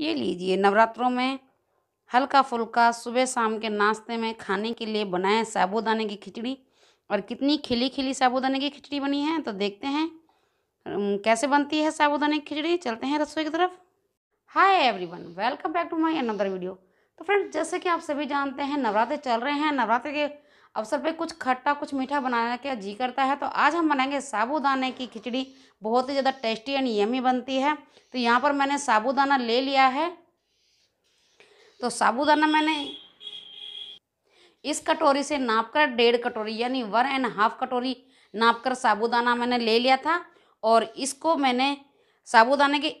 ये लीजिए नवरात्रों में हल्का फुल्का सुबह शाम के नाश्ते में खाने के लिए बनाए साबूदाने की खिचड़ी और कितनी खिली खिली साबूदाने की खिचड़ी बनी है तो देखते हैं कैसे बनती है साबूदाने की खिचड़ी चलते हैं रसोई की तरफ hi everyone welcome back to my another video तो फ्रेंड्स जैसे कि आप सभी जानते हैं नवरात्रे चल रहे हैं नवरात्रे के अवसर पे कुछ खट्टा कुछ मीठा बनाने का जी करता है तो आज हम बनाएंगे साबूदाने की खिचड़ी बहुत ही ज़्यादा टेस्टी एंड यमी बनती है तो यहाँ पर मैंने साबूदाना ले लिया है तो साबूदाना मैंने इस कटोरी से नाप कर डेढ़ कटोरी यानी वन एंड हाफ कटोरी नाप कर साबूदाना मैंने ले लिया था और इसको मैंने साबूदाने के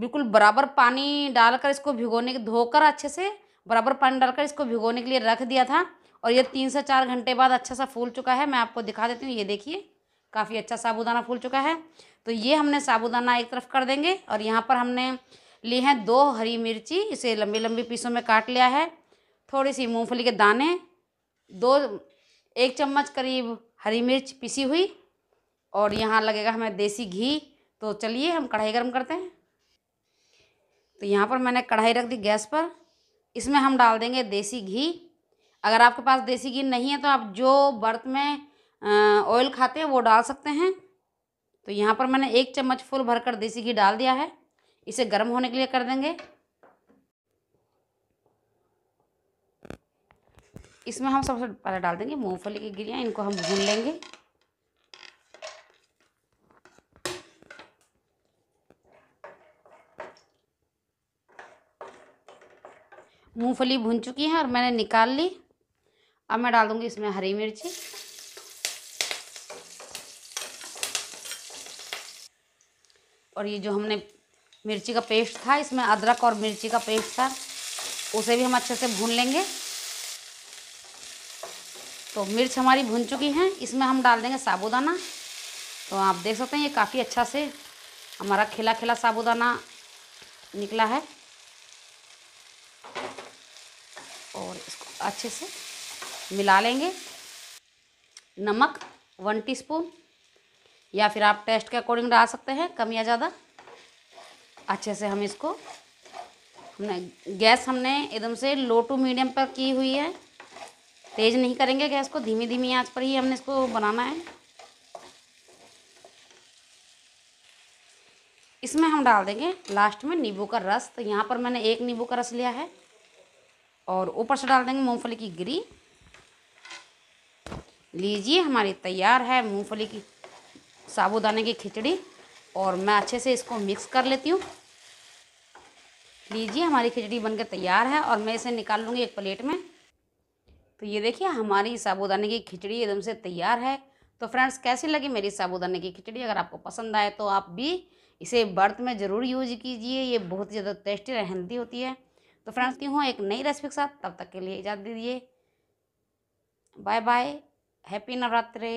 बिल्कुल बराबर पानी डालकर इसको भिगोने के धोकर अच्छे से बराबर पानी डालकर इसको भिगोने के लिए रख दिया था और ये तीन से चार घंटे बाद अच्छा सा फूल चुका है मैं आपको दिखा देती हूँ ये देखिए काफ़ी अच्छा साबुदाना फूल चुका है तो ये हमने साबूदाना एक तरफ कर देंगे और यहाँ पर हमने ली हैं दो हरी मिर्ची इसे लंबी लंबी पीसों में काट लिया है थोड़ी सी मूँगफली के दाने दो एक चम्मच करीब हरी मिर्च पिसी हुई और यहाँ लगेगा हमें देसी घी तो चलिए हम कढ़ाई गर्म करते हैं तो यहाँ पर मैंने कढ़ाई रख दी गैस पर इसमें हम डाल देंगे देसी घी अगर आपके पास देसी घी नहीं है तो आप जो बर्थ में ऑयल खाते हैं वो डाल सकते हैं तो यहाँ पर मैंने एक चम्मच फुल भरकर देसी घी डाल दिया है इसे गर्म होने के लिए कर देंगे इसमें हम सबसे पहले डाल देंगे मूंगफली की गिरियाँ इनको हम भून लेंगे मूंगफली भून चुकी है और मैंने निकाल ली अब मैं डाल दूँगी इसमें हरी मिर्ची और ये जो हमने मिर्ची का पेस्ट था इसमें अदरक और मिर्ची का पेस्ट था उसे भी हम अच्छे से भून लेंगे तो मिर्च हमारी भुन चुकी हैं इसमें हम डाल देंगे साबुदाना तो आप देख सकते हैं ये काफ़ी अच्छा से हमारा खिला खिला साबूदाना निकला है और इसको अच्छे से मिला लेंगे नमक वन टीस्पून या फिर आप टेस्ट के अकॉर्डिंग डाल सकते हैं कम या ज़्यादा अच्छे से हम इसको हमने गैस हमने एकदम से लो टू मीडियम पर की हुई है तेज़ नहीं करेंगे गैस को धीमी धीमी आंच पर ही हमने इसको बनाना है इसमें हम डाल देंगे लास्ट में नींबू का रस तो यहाँ पर मैंने एक नींबू का रस लिया है और ऊपर से डाल देंगे मूँगफली की गिरी लीजिए हमारी तैयार है मूंगफली की साबूदाने की खिचड़ी और मैं अच्छे से इसको मिक्स कर लेती हूँ लीजिए हमारी खिचड़ी बनकर तैयार है और मैं इसे निकाल लूँगी एक प्लेट में तो ये देखिए हमारी साबूदाने की खिचड़ी एकदम से तैयार है तो फ्रेंड्स कैसी लगी मेरी साबूदाने की खिचड़ी अगर आपको पसंद आए तो आप भी इसे बर्थ में ज़रूर यूज कीजिए ये बहुत ज़्यादा टेस्टी और हेल्दी होती है तो फ्रेंड्स की हूँ एक नई रेसिपी के साथ तब तक के लिए इजाज़त दीजिए बाय बाय हैप्पी नवरात्रि